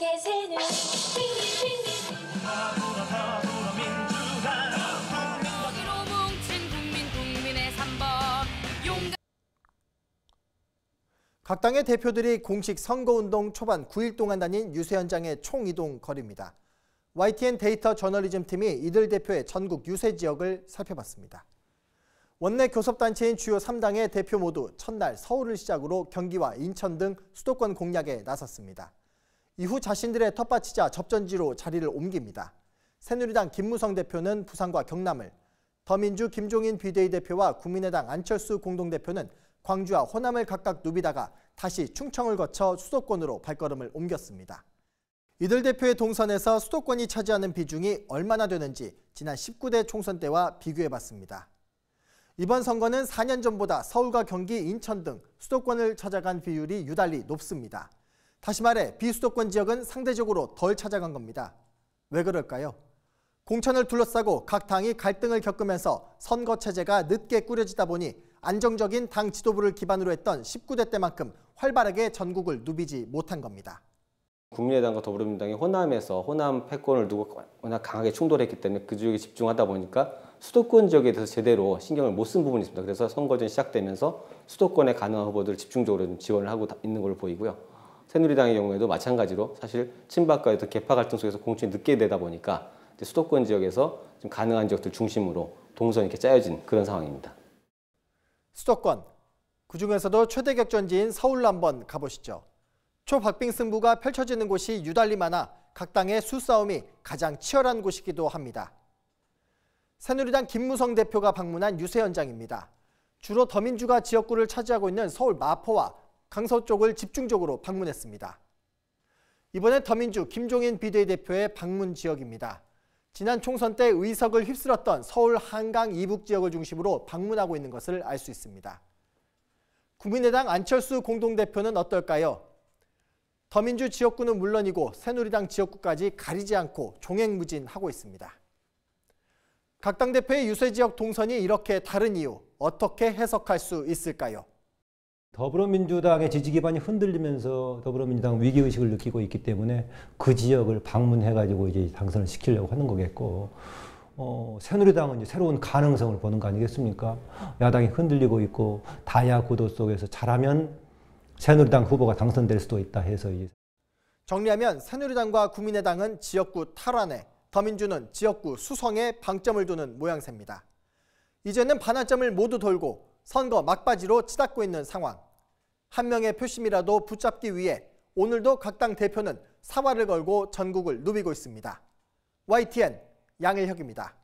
이렇게 새는 각 당의 대표들이 공식 선거운동 초반 9일 동안 다닌 유세 현장의 총이동 거리입니다. YTN 데이터 저널리즘 팀이 이들 대표의 전국 유세 지역을 살펴봤습니다. 원내 교섭단체인 주요 3당의 대표 모두 첫날 서울을 시작으로 경기와 인천 등 수도권 공략에 나섰습니다. 이후 자신들의 텃밭이자 접전지로 자리를 옮깁니다. 새누리당 김무성 대표는 부산과 경남을, 더민주 김종인 비대위 대표와 국민의당 안철수 공동대표는 광주와 호남을 각각 누비다가 다시 충청을 거쳐 수도권으로 발걸음을 옮겼습니다. 이들 대표의 동선에서 수도권이 차지하는 비중이 얼마나 되는지 지난 19대 총선 때와 비교해봤습니다. 이번 선거는 4년 전보다 서울과 경기, 인천 등 수도권을 찾아간 비율이 유달리 높습니다. 다시 말해 비수도권 지역은 상대적으로 덜 찾아간 겁니다. 왜 그럴까요? 공천을 둘러싸고 각 당이 갈등을 겪으면서 선거 체제가 늦게 꾸려지다 보니 안정적인 당 지도부를 기반으로 했던 19대 때만큼 활발하게 전국을 누비지 못한 겁니다. 국민의당과 더불어민당이 호남에서 호남 패권을 두고 워낙 강하게 충돌했기 때문에 그 지역에 집중하다 보니까 수도권 지역에 대해서 제대로 신경을 못 쓴 부분이 있습니다. 그래서 선거전 시작되면서 수도권에 가능한 후보들을 집중적으로 지원을 하고 있는 걸로 보이고요. 새누리당의 경우에도 마찬가지로 사실 친박과 의 개파 갈등 속에서 공천이 늦게 되다 보니까 수도권 지역에서 좀 가능한 지역들 중심으로 동선이 이렇게 짜여진 그런 상황입니다. 수도권 그중에서도 최대 격전지인 서울 한번 가보시죠. 초박빙 승부가 펼쳐지는 곳이 유달리 많아 각 당의 수싸움이 가장 치열한 곳이기도 합니다. 새누리당 김무성 대표가 방문한 유세 현장입니다. 주로 더민주가 지역구를 차지하고 있는 서울 마포와 강서 쪽을 집중적으로 방문했습니다. 이번에 더민주 김종인 비대대표의 방문 지역입니다. 지난 총선 때 의석을 휩쓸었던 서울 한강 이북 지역을 중심으로 방문하고 있는 것을 알 수 있습니다. 국민의당 안철수 공동대표는 어떨까요? 더민주 지역구는 물론이고 새누리당 지역구까지 가리지 않고 종횡무진하고 있습니다. 각 당대표의 유세 지역 동선이 이렇게 다른 이유 어떻게 해석할 수 있을까요? 더불어민주당의 지지 기반이 흔들리면서 더불어민주당 위기 의식을 느끼고 있기 때문에 그 지역을 방문해 가지고 이제 당선을 시키려고 하는 거겠고 어, 새누리당은 이제 새로운 가능성을 보는 거 아니겠습니까? 야당이 흔들리고 있고 다야 구도 속에서 잘하면 새누리당 후보가 당선될 수도 있다 해서 이제 정리하면 새누리당과 국민의당은 지역구 탈환에 더민주는 지역구 수성에 방점을 두는 모양새입니다. 이제는 반환점을 모두 돌고 선거 막바지로 치닫고 있는 상황. 한 명의 표심이라도 붙잡기 위해 오늘도 각 당 대표는 사활을 걸고 전국을 누비고 있습니다. YTN 양일혁입니다.